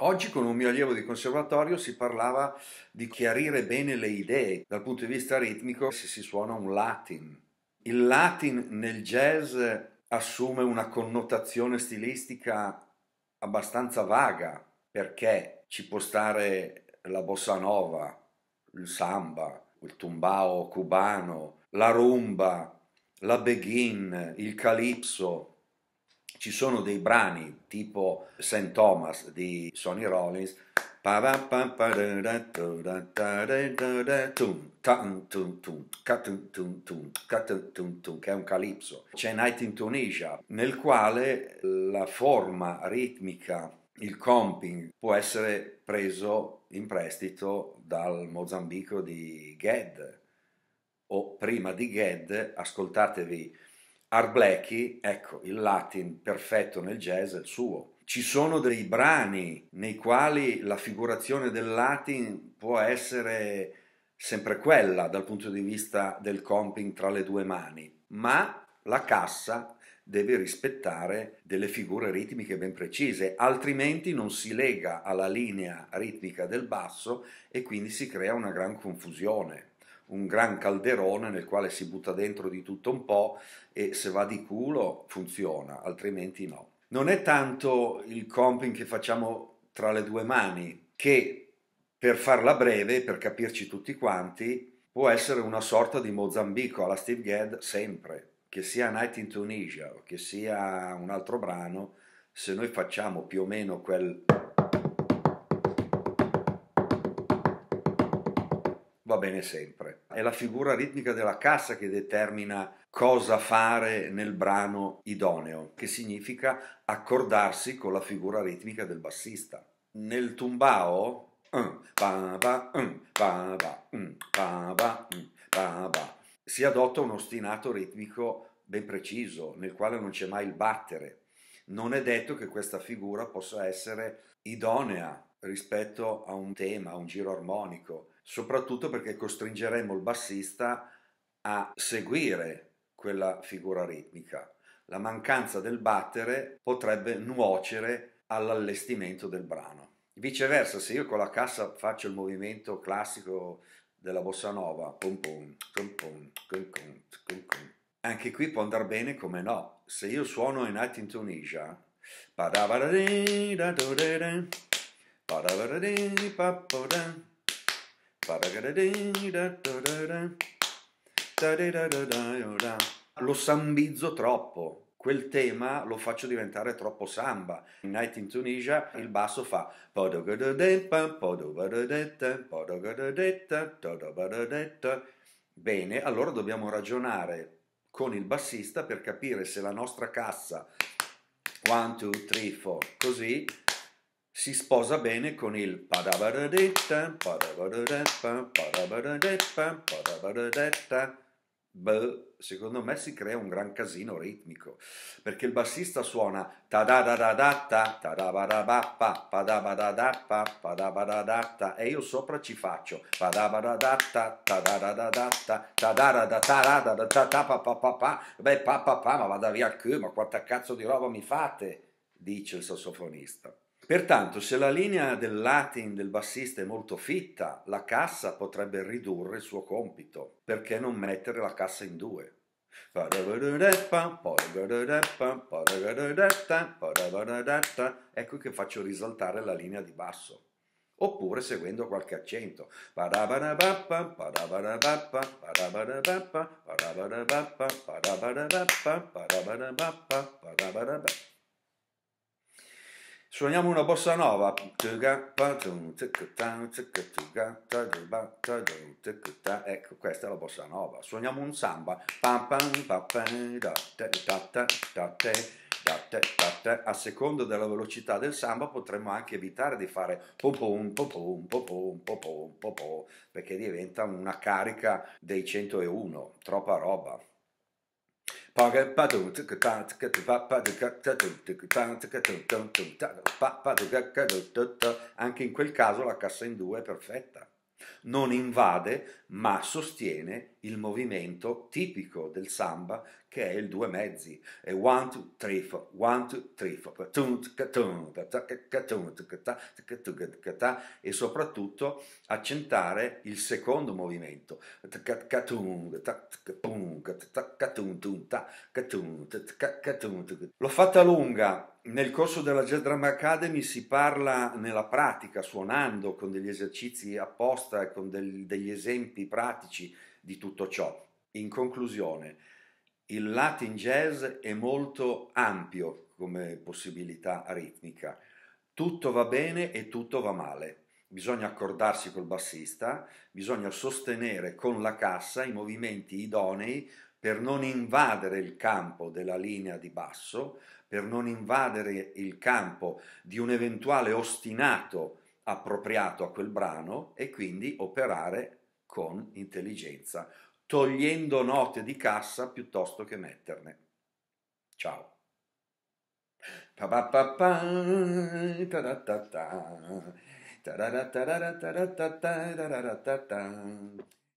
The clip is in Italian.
Oggi con un mio allievo di conservatorio si parlava di chiarire bene le idee. Dal punto di vista ritmico se si suona un latin. Il latin nel jazz assume una connotazione stilistica abbastanza vaga perché ci può stare la bossa nova, il samba, il tumbao cubano, la rumba, la beghin, il calipso, ci sono dei brani tipo St. Thomas di Sonny Rollins che è un calipso. C'è Night in Tunisia, nel quale la forma ritmica, il comping, può essere preso in prestito dal Mozambico di Ged. O prima di Ged, ascoltatevi Art Blackie, ecco, il Latin perfetto nel jazz è il suo. Ci sono dei brani nei quali la figurazione del Latin può essere sempre quella dal punto di vista del comping tra le due mani, ma la cassa deve rispettare delle figure ritmiche ben precise, altrimenti non si lega alla linea ritmica del basso e quindi si crea una gran confusione un gran calderone nel quale si butta dentro di tutto un po' e se va di culo funziona, altrimenti no. Non è tanto il comping che facciamo tra le due mani che per farla breve, per capirci tutti quanti, può essere una sorta di Mozambico alla Steve Gadd sempre, che sia Night in Tunisia o che sia un altro brano, se noi facciamo più o meno quel va bene sempre. È la figura ritmica della cassa che determina cosa fare nel brano idoneo, che significa accordarsi con la figura ritmica del bassista. Nel tumbao si adotta un ostinato ritmico ben preciso, nel quale non c'è mai il battere. Non è detto che questa figura possa essere idonea rispetto a un tema, a un giro armonico, soprattutto perché costringeremo il bassista a seguire quella figura ritmica. La mancanza del battere potrebbe nuocere all'allestimento del brano. Viceversa, se io con la cassa faccio il movimento classico della bossa nova, pom pom, pom pom, pom pom, pom pom, anche qui può andare bene come no. Se io suono in Night in Tunisia, lo sambizzo troppo, quel tema lo faccio diventare troppo samba. In Night in Tunisia il basso fa Bene, allora dobbiamo ragionare con il bassista per capire se la nostra cassa 1, 2, 3, 4, così si sposa bene con il Beh, secondo me si crea un gran casino ritmico, perché il bassista suona tadadadadatta, tadabarabappa, padabadadappa, padabadadatta, e io sopra ci faccio padabadadatta, papapà, ma vada via al ma quanta cazzo di roba mi fate, dice il sassofonista. Pertanto, se la linea del Latin del bassista è molto fitta, la cassa potrebbe ridurre il suo compito. Perché non mettere la cassa in due? Ecco che faccio risaltare la linea di basso. Oppure seguendo qualche accento. Suoniamo una bossa nuova Ecco, questa è la bossa nuova Suoniamo un samba. A seconda della velocità del samba potremmo anche evitare di fare popom popom popom popom popom perché diventa una carica dei 101, troppa roba. Anche in quel caso la cassa in due è perfetta, non invade ma sostiene il movimento tipico del samba che è il due mezzi. È one, two, three, four, one, two, three, four, e soprattutto accentare il secondo movimento. L'ho fatta lunga, nel corso della Jazz Drama Academy si parla nella pratica, suonando con degli esercizi apposta, con del, degli esempi pratici di tutto ciò. In conclusione, il Latin jazz è molto ampio come possibilità ritmica. Tutto va bene e tutto va male. Bisogna accordarsi col bassista, bisogna sostenere con la cassa i movimenti idonei per non invadere il campo della linea di basso, per non invadere il campo di un eventuale ostinato appropriato a quel brano e quindi operare con intelligenza, togliendo note di cassa piuttosto che metterne. Ciao.